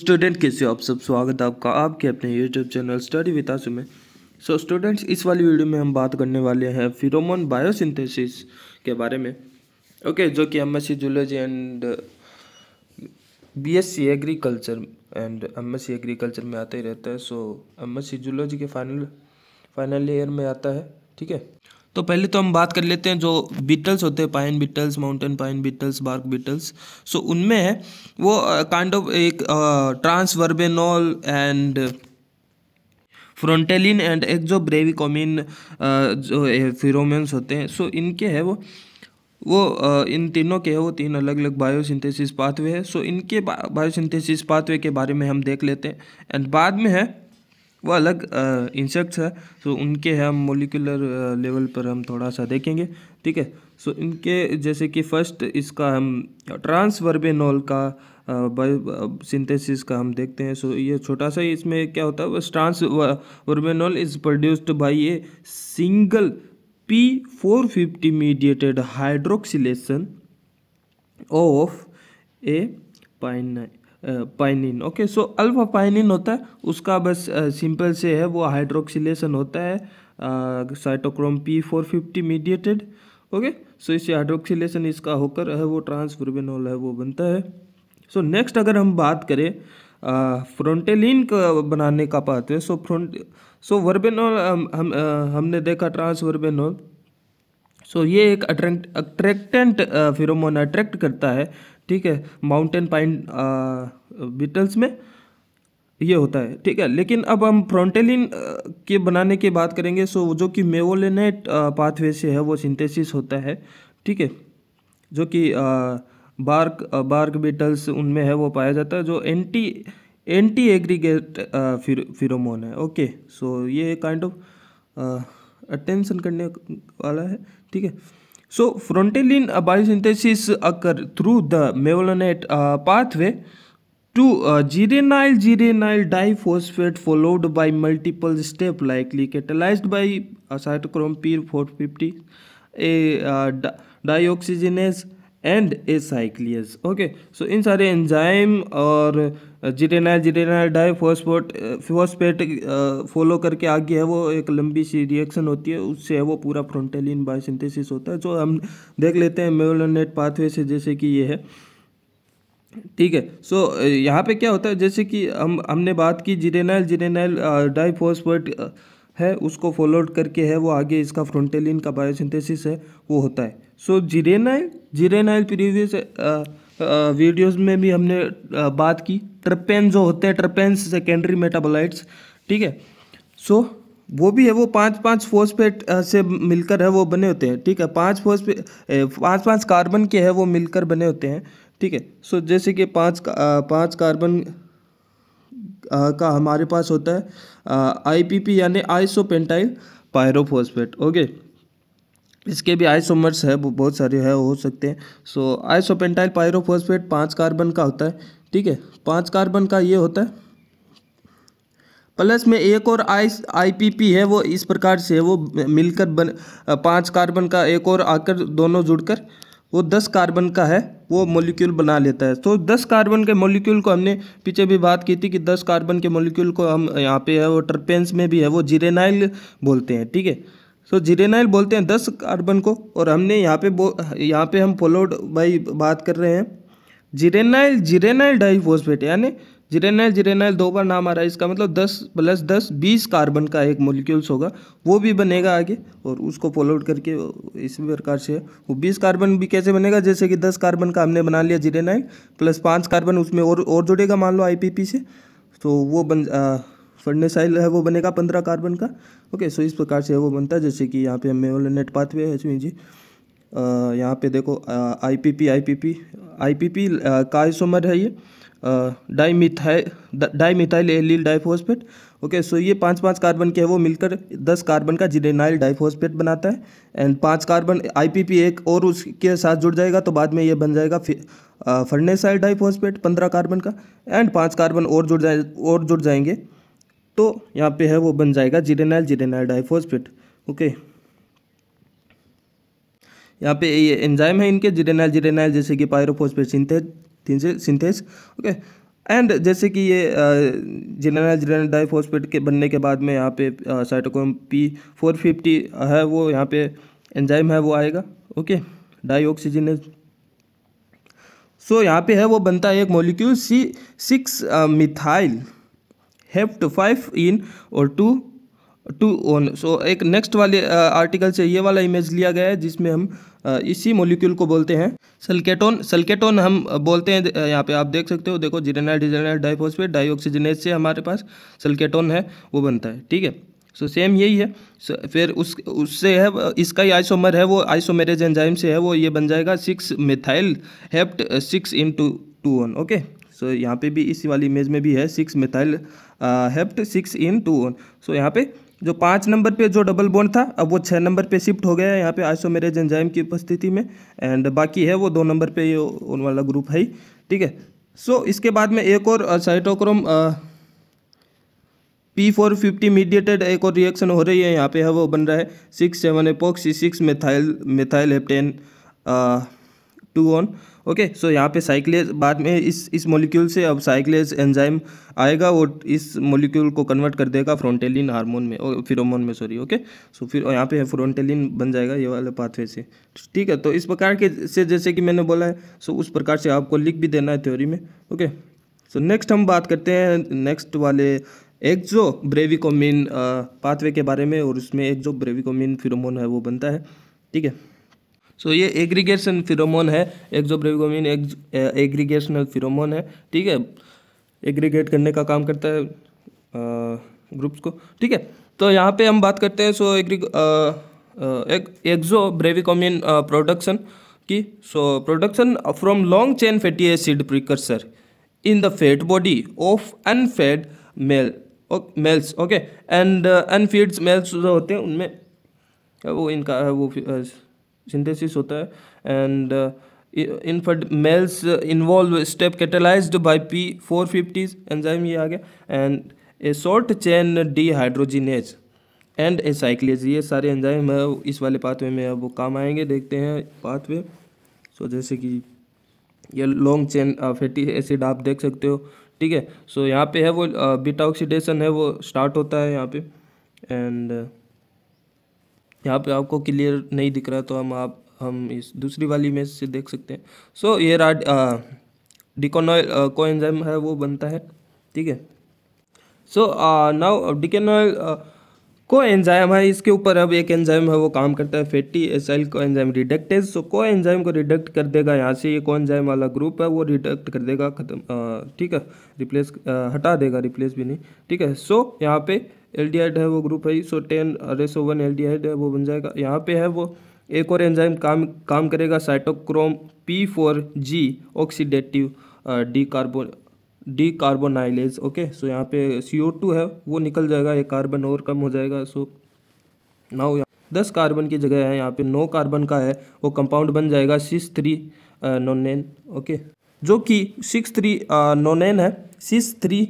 student कैसे हो आप सब स्वागत है आपका आपके अपने यूट्यूब चैनल स्टडी विद में सो so, स्टूडेंट्स इस वाली वीडियो में हम बात करने वाले हैं फिरोमोन बायोसिंथेसिस के बारे में ओके okay, जो कि C zoology and BSc agriculture and C agriculture में आता ही रहता है सो सी जूलॉजी के फाइनल फाइनल ईयर में आता है ठीक है तो पहले तो हम बात कर लेते हैं जो बीटल्स होते हैं pine beetles mountain pine beetles bark beetles so उनमें है वो काइंड uh, ऑफ एक ट्रांसवर्बेनॉल एंड फ्रोंटेलिन एंड एक जो ब्रेविकोमिन uh, जो फिरोमेंस eh, होते हैं सो इनके है वो वो uh, इन तीनों के है वो तीन अलग अलग बायोसिंथेसिस पाथवे है सो इनके बायोसिंथेसिस पाथवे के बारे में हम देख लेते हैं एंड बाद में है वो अलग इंसेक्ट्स है सो उनके है हम मोलिकुलर लेवल पर हम थोड़ा सा देखेंगे ठीक है सो इनके जैसे कि फर्स्ट इसका हम ट्रांसवर्बेनॉल का सिंथेसिस का हम देखते हैं सो ये छोटा सा इसमें क्या होता है बस trans verbenol is produced by a single P four fifty mediated hydroxylation of a pine pinene okay so alpha pinene होता है उसका बस सिंपल से है वो हाइड्रोक्सीलेशन होता है cytochrome P four fifty mediated okay so इससे हाइड्रोक्सीलेशन इसका होकर है वो ट्रांसफर्बेनॉल है वो बनता है सो so, नेक्स्ट अगर हम बात करें फ्रोंटेलिन का बनाने का पाते हैं सो फ्रोंट सो वर्बेनॉल हम, हम हमने देखा ट्रांसवर्बेनोल सो ये एक अट्रैक्टेंट फिरोमोन अट्रैक्ट करता है ठीक है माउंटेन पाइन बीटल्स में ये होता है ठीक है लेकिन अब हम फ्रॉन्टेलिन uh, के बनाने की बात करेंगे सो जो कि मेवोलेनेट पाथवे uh, से है वो सिंथेसिस होता है ठीक है जो कि बार्क बार्क बीटल्स उनमें है वो पाया जाता है जो एंटी एंटी एग्रीगेट फिर फिरोमोन है ओके सो ये काइंड ऑफ uh, अटेंशन करने वाला है ठीक है so frontalin biosynthesis occur through the mevalonate pathway to geranyl geranyl diphosphate followed by multiple step likely catalyze by cytochrome P four fifty a dioxygenase and a cyclase okay so इन सारे enzyme और geranyl geranyl diphosphate phosphate follow करके आगे है वो एक लंबी सी reaction होती है उससे है वो पूरा फ्रोंटेलिन बायोसिंथेसिस होता है जो हम देख लेते हैं मेवलोनेट पाथवे से जैसे कि ये है ठीक है सो so, यहाँ पे क्या होता है जैसे कि हम हमने बात की जिरेनाइल जिरेनाइल डाईफोस्फेट है उसको फॉलोड करके है वो आगे इसका फ्रोंटेलिन का बायोसिंथेसिस है वो होता है so so, geranyl geranyl previous videos में भी हमने बात की ट्रपेन जो होते हैं ट्रपेन्स सेकेंडरी मेटाबोलाइट्स ठीक है सो so, वो भी है वो पांच पांच फोस्फेट से मिलकर है वो बने होते हैं ठीक है पांच फोस्फेट पांच पांच कार्बन के है वो मिलकर बने होते हैं ठीक है सो so, जैसे कि पांच पांच कार्बन का हमारे पास होता है आईपीपी यानी आइसोपेंटाइल पायरोफोस्फेट ओके इसके भी आइसोमर्स है बहुत सारे है हो सकते हैं सो आइसोपेंटाइल पायरोफोस्फेट पाँच कार्बन का होता है ठीक है पाँच कार्बन का ये होता है प्लस में एक और आई आईपीपी है वो इस प्रकार से है वो मिलकर बन पाँच कार्बन का एक और आकर दोनों जुड़कर वो दस कार्बन का है वो मॉलिक्यूल बना लेता है तो दस कार्बन के मॉलिक्यूल को हमने पीछे भी बात की थी कि दस कार्बन के मॉलिक्यूल को हम यहाँ पे है वो टर्पेंस में भी है वो जिरेनाइल बोलते हैं ठीक है सो जिरेनाइल बोलते हैं दस कार्बन को और हमने यहाँ पे बो यहाँ पे हम फॉलोड बाई बात कर रहे हैं जिरेनाइल जीरेनाइल डाइफोस्फेट यानी जिरेनाइल जिरेनाइल दो बार नाम आ रहा है इसका मतलब दस प्लस दस बीस कार्बन का एक मोलिक्यूल्स होगा वो भी बनेगा आगे और उसको फॉलोड करके इसी प्रकार से वो बीस कार्बन भी कैसे बनेगा जैसे कि दस कार्बन का हमने बना लिया जिरेनाइल प्लस पाँच कार्बन उसमें और और जुड़ेगा मान लो आई से तो वो बन आ, फर्नेसाइल है वो बनेगा पंद्रह कार्बन का ओके सो इस प्रकार से वो बनता है जैसे कि यहाँ पे मेल नेट पाथवे है जी जी यहाँ पे देखो I P P I P P I P P का है ये dimethyl dimethyl allyl diphosphate okay so ये पांच पांच कार्बन के है वो मिलकर दस कार्बन का जिडेनाइल डाइफोस्फेट बनाता है एंड पांच कार्बन आईपीपी एक और उसके साथ जुड़ जाएगा तो बाद में ये बन जाएगा फर्नेसाइल डाइफोस्फेट पंद्रह कार्बन का एंड पांच कार्बन और जुड़ जाए और जुड़ जाएंगे तो यहाँ पे है वो बन जाएगा जिरेनाइल जिरेनाइल डाइफोस्फेट ओके यहाँ पे ये एंजाइम है इनके जिरेनाइल जिरेनाइल जैसे कि pyrophosphate synthase synthase okay and जैसे कि ये जिरेनाइल जिरेनाइल डाइफोस्फेट के बनने के बाद में यहाँ पे साइटोकोम पी फोर फिफ्टी है वो यहाँ पे एंजाइम है वो आएगा ओके डाईऑक्सीजनेज सो यहाँ पे है वो बनता है एक मोलिक्यूल सी सिक्स मिथाइल हैव टू फाइव इन और टू टू ओन सो एक नेक्स्ट वाले आर्टिकल uh, से ये वाला इमेज लिया गया है जिसमें हम uh, इसी मोलिक्यूल को बोलते हैं सल्केटोन सल्केटोन हम uh, बोलते हैं यहाँ पे आप देख सकते हो देखो जिरेनाइट जिरेनाइड डाइफोस्फेट डाइऑक्सीजनेज से हमारे पास सल्केटोन है वो बनता है ठीक है सो so, सेम यही है so, फिर उस उससे है इसका ही आइसोमर है वो आइसोमेरेज एंजाइम से है वो ये बन जाएगा six methyl hept six ene two two one okay so यहाँ पे भी इसी वाली इमेज में भी है six methyl hept six ene two one so यहाँ पे जो पाँच नंबर पे जो डबल बोन था अब वो छः नंबर पे शिफ्ट हो गया है यहाँ पे आइसो मेरे एंजाइम की उपस्थिति में एंड बाकी है वो दो नंबर पे ये उन वाला ग्रुप है ही ठीक है सो इसके बाद में एक और cytochrome P four fifty mediated एक और रिएक्शन हो रही है यहाँ पे है वो बन रहा है six seven epoxy six methyl methyl heptane two one okay so यहाँ पे साइक्लेज बाद में इस इस मोलिक्यूल से अब साइक्लेज एंजाइम आएगा और इस मोलिक्यूल को कन्वर्ट कर देगा फ्रोंटेलिन हार्मोन में और फिरोमोन में सॉरी ओके सो फिर यहाँ पे फ्रोंटेलिन बन जाएगा ये वाले पाथवे से ठीक है तो इस प्रकार के से जैसे कि मैंने बोला है सो उस प्रकार से आपको लिख भी देना है थ्योरी में ओके सो नेक्स्ट हम बात करते हैं नेक्स्ट वाले एक्जो ब्रेविकोमिन पाथवे के बारे में और उसमें एक्जो ब्रेविकोमिन फिरोमोन है वो बनता है ठीक है सो ये एग्रीगेशन फिरोमोन है एक्जोब्रेविगोमिन एग्रीगेशनल फिरोमोन है ठीक है एग्रीगेट करने का काम करता है ग्रुप्स को ठीक है तो यहाँ पे हम बात करते हैं सो एग्री एक, ब्रेविकोमिन प्रोडक्शन की so production from long chain fatty acid precursor in the fat body of unfed male males okay and unfeds males जो होते हैं उनमें वो इनका वो सिंथेसिस होता है and in fed males involve step catalyzed by P four fifties enzyme ये आ गया and a short D dehydrogenase and a cyclase ये सारे एंजाइम है इस वाले पाथवे में अब वो काम आएंगे देखते हैं पाथवे सो so, जैसे कि ये लॉन्ग चेन फैटी एसिड आप देख सकते हो ठीक है सो यहाँ पे है वो बीटा uh, ऑक्सीडेशन है वो स्टार्ट होता है यहाँ पे एंड यहाँ पे आपको क्लियर नहीं दिख रहा तो हम आप हम इस दूसरी वाली में से देख सकते हैं सो so, ये राड डिकोनॉयल को एंजाइम है वो बनता है ठीक है सो नाउ डिकेनॉयल को एंजाइम है इसके ऊपर अब एक एंजाइम है वो काम करता है fatty acyl coenzyme reductase so coenzyme को रिडक्ट कर देगा यहाँ से ये को एंजाइम वाला ग्रुप है वो रिडक्ट कर देगा खत्म ठीक है रिप्लेस हटा देगा रिप्लेस भी नहीं ठीक है सो so, यहाँ पे एल है वो ग्रुप है सो टेन रेसो वन एल है वो बन जाएगा यहाँ पे है वो एक और एंजाइम काम काम करेगा cytochrome P four G oxidative decarbo decarbonylase okay so यहाँ पे सी ओ टू है वो निकल जाएगा एक कार्बन और कम हो जाएगा सो नाउ दस कार्बन की जगह है यहाँ पे नौ कार्बन का है वो कंपाउंड बन जाएगा सिक्स थ्री नोनेन ओके जो कि सिक्स थ्री नोनेन है six three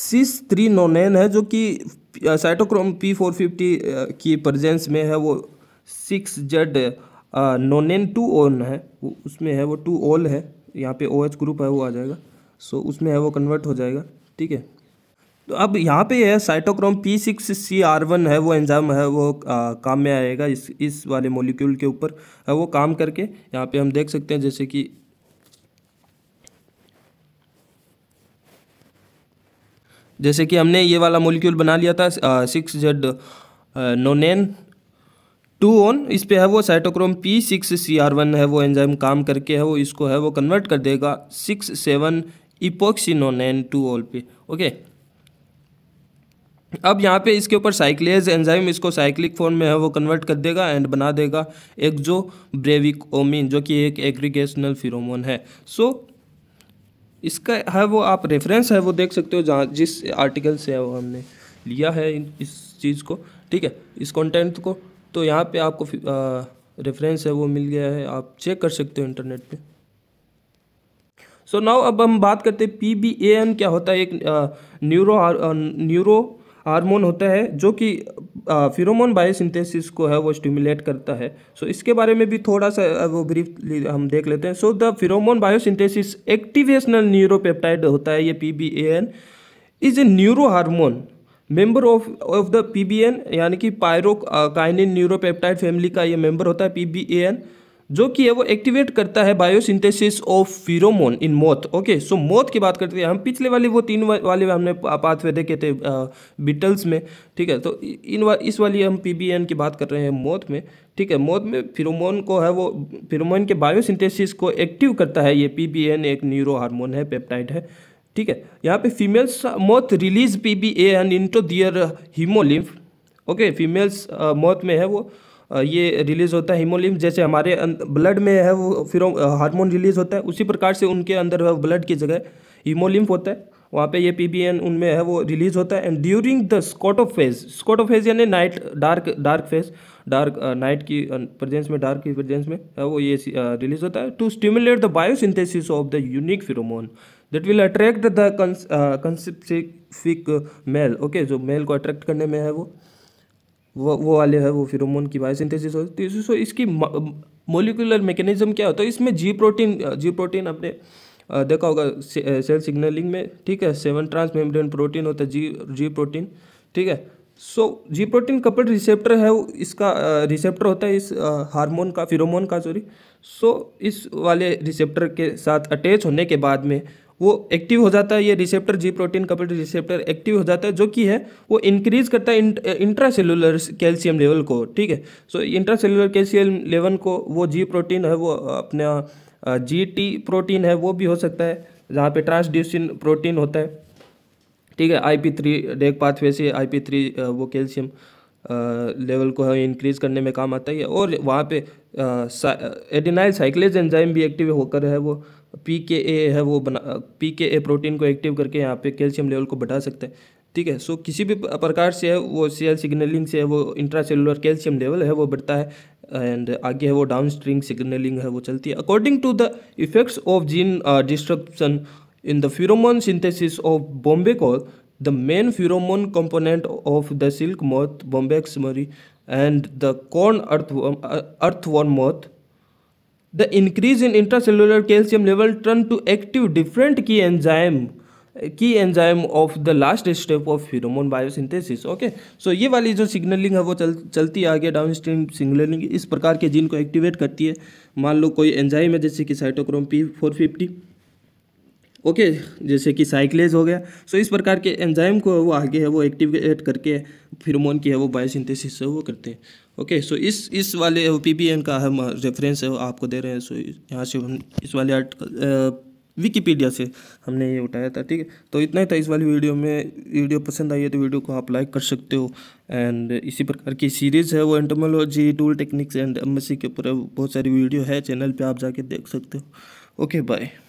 cis three nonene है जो कि साइटोक्रोम पी फोर फिफ्टी की प्रजेंस में है वो six Z nonene two one है वो उसमें है वो टू ओल है यहाँ पे ओ OH ग्रुप है वो आ जाएगा सो उसमें है वो कन्वर्ट हो जाएगा ठीक है तो अब यहाँ पे है cytochrome P six C R one है वो एंजाम है वो आ, काम में आएगा इस इस वाले मोलिक्यूल के ऊपर वो काम करके यहाँ पे हम देख सकते हैं जैसे कि जैसे कि हमने ये वाला मोलिक्यूल बना लिया था six Z nonene two one इस पर है वो cytochrome P six C R one है वो एंजाइम काम करके है वो इसको है वो कन्वर्ट कर देगा सिक्स सेवन इपोक्सिनोनेन टू ओल पे ओके अब यहाँ पे इसके ऊपर साइक्लेज एंजाइम इसको साइक्लिक फॉर्म में है वो कन्वर्ट कर देगा एंड बना देगा जो ब्रेविक ओमिन जो कि एक एग्रीगेशनल फिरोमोन है सो so, इसका है वो आप रेफरेंस है वो देख सकते हो जहाँ जिस आर्टिकल से है वो हमने लिया है इस चीज़ को ठीक है इस कंटेंट को तो यहाँ पे आपको रेफरेंस है वो मिल गया है आप चेक कर सकते हो इंटरनेट पे सो so नाउ अब हम बात करते हैं पी बी क्या होता है एक न्यूरो न्यूरो हार्मोन होता है जो कि फिरोमोन बायोसिंथेसिस को है वो स्टिमुलेट करता है सो so, इसके बारे में भी थोड़ा सा वो ब्रीफ हम देख लेते हैं so the pheromone biosynthesis activational neuropeptide होता है ये P B A N is a neuro hormone member of of the P B N यानी कि पायरो न्यूरोपेप्टाइड फैमिली का ये मेंबर होता है पी बी ए एन जो कि है वो एक्टिवेट करता है biosynthesis of pheromone in moth okay so moth की बात करते हैं हम पिछले वाले वो तीन वाले हमने पाथवे देखे थे बिटल्स में ठीक है तो इन वा, इस वाली हम पीबीएन की बात कर रहे हैं मोथ में ठीक है मोथ में फिरोमोन को है वो फिरोमोन के बायोसिंथेसिस को एक्टिव करता है ये पी एक न्यूरो हार्मोन है पेप्टाइड है ठीक है यहाँ पे females moth release P B A N into their haemolymph okay females moth में है वो ये रिलीज़ होता है हीमोलिम्फ जैसे हमारे अं-, ब्लड में है वो फिर हार्मोन रिलीज़ होता है उसी प्रकार से उनके अंदर ब्लड की जगह हीमोलिम्फ होता है वहाँ पे ये पी बी एन उनमें है वो रिलीज होता है and during the off phase यानी night dark dark phase dark night की प्रेजेंस में डार्क की प्रेजेंस में है वो ये रिलीज होता है to stimulate the biosynthesis of the unique pheromone that will attract the conspecific male okay जो मेल को अट्रैक्ट करने में है वो वो वो वाले है वो फिरोमोन की बायोसिंथेसिस होती है सो इसकी मोलिकुलर मैकेनिज्म क्या होता है इसमें जी प्रोटीन जी प्रोटीन अपने देखा होगा सेल सिग्नलिंग में ठीक है सेवन ट्रांस मेम्ब्रेन प्रोटीन होता है जी जी प्रोटीन ठीक है so G protein coupled receptor है इसका रिसेप्टर होता है इस हार्मोन का फिरोमोन का सॉरी सो इस वाले रिसेप्टर के साथ अटैच होने के बाद में वो एक्टिव हो जाता है ये receptor G protein coupled receptor active हो जाता है जो कि है वो इंक्रीज करता है इंट्रासेलुलर कैल्शियम लेवल को ठीक है सो इंट्रासेलुलर कैल्शियम लेवल को वो जी प्रोटीन है वो eh, अपना जी टी प्रोटीन है वो भी हो सकता है जहाँ पे ट्रांसड्यूसिन प्रोटीन होता है ठीक है I P three DAG pathway से आई पी थ्री वो कैल्शियम लेवल eh, को इंक्रीज करने में काम आता है और वहाँ पे एडिनाइल साइक्लेज एंजाइम भी एक्टिव होकर है वो पी के ए है वो बना पी के ए प्रोटीन को एक्टिव करके यहाँ पे कैल्शियम लेवल को बढ़ा सकते हैं ठीक है सो किसी भी प्रकार से है वो सेल सिग्नलिंग से है वो इंट्रासेलुलर कैल्शियम लेवल है वो बढ़ता है एंड आगे है वो डाउन स्ट्रिंग सिग्नलिंग है वो चलती है according to the effects of gene destruction in the pheromone synthesis of bombykol the main pheromone component of the silk moth Bombyx mori and the corn earth uh, moth increase in intracellular calcium level turn to active different key enzyme key enzyme of the last step of pheromone biosynthesis okay so ये वाली जो signalling है वो चल चलती है आगे down stream signalling इस प्रकार के जीन को एक्टिवेट करती है मान लो कोई एंजाइम है जैसे कि cytochrome P four fifty okay जैसे कि साइक्लेज हो गया सो so, इस प्रकार के एंजाइम को वो आगे है वो एक्टिवेट करके फिरोमोन की है वो बायोसिंथेसिस से वो करते हैं ओके सो इस इस वाले पी पी एन का हम रेफरेंस uh, है आपको दे रहे हैं सो यहाँ से हम इस वाले आर्टिकल विकीपीडिया uh, से हमने ये उठाया था ठीक है तो इतना ही था इस वाली वीडियो में वीडियो पसंद आई है तो वीडियो को आप लाइक कर सकते हो एंड इसी प्रकार की सीरीज़ है वो entomology tool techniques and M के ऊपर बहुत सारी वीडियो है चैनल पे आप जाके देख सकते हो ओके बाय